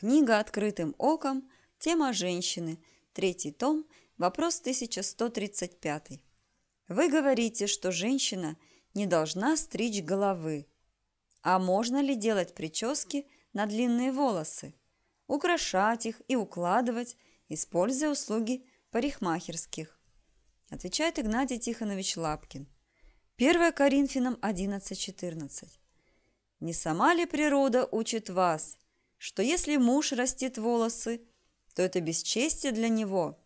Книга «Открытым оком. Тема женщины». Третий том. Вопрос 1135. Вы говорите, что женщина не должна стричь головы. А можно ли делать прически на длинные волосы, украшать их и укладывать, используя услуги парикмахерских? Отвечает Игнатий Тихонович Лапкин. 1 Коринфянам 11.14. «Не сама ли природа учит вас, что если муж растит волосы, то это бесчестие для него,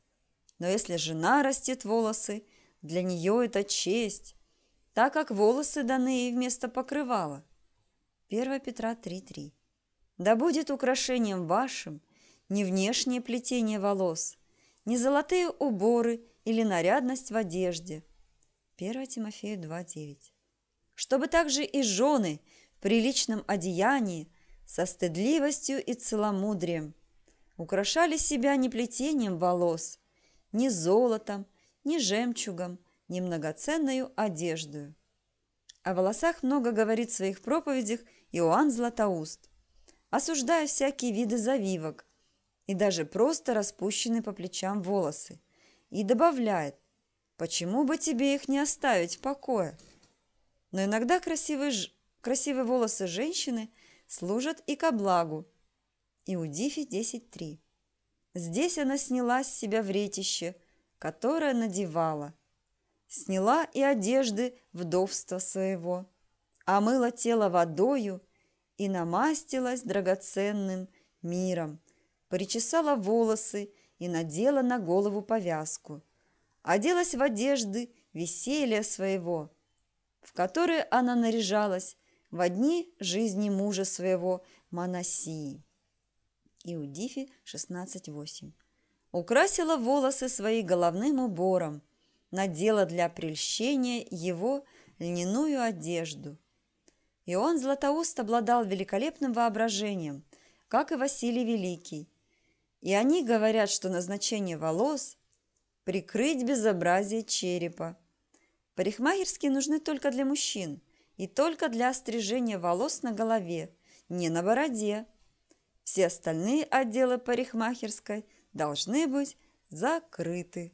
но если жена растит волосы, для нее это честь, так как волосы даны ей вместо покрывала. 1 Петра 3.3 Да будет украшением вашим не внешнее плетение волос, не золотые уборы или нарядность в одежде. 1 Тимофею 2.9 Чтобы также и жены в приличном одеянии – со стыдливостью и целомудрием. Украшали себя не плетением волос, ни золотом, ни жемчугом, ни многоценную одеждою. О волосах много говорит в своих проповедях Иоанн Златоуст, осуждая всякие виды завивок и даже просто распущенные по плечам волосы, и добавляет, почему бы тебе их не оставить в покое? Но иногда красивые, красивые волосы женщины – служат и ко благу. Иудифи 10.3. Здесь она сняла с себя вретище, которое надевала. Сняла и одежды вдовства своего, омыла тело водою и намастилась драгоценным миром, причесала волосы и надела на голову повязку, оделась в одежды веселья своего, в которые она наряжалась в одни жизни мужа своего Манасии. Иудифи 16.8. Украсила волосы свои головным убором, надела для прельщения его льняную одежду. и он Златоуст обладал великолепным воображением, как и Василий Великий. И они говорят, что назначение волос – прикрыть безобразие черепа. Парикмахерские нужны только для мужчин – и только для стрижения волос на голове, не на бороде. Все остальные отделы парикмахерской должны быть закрыты.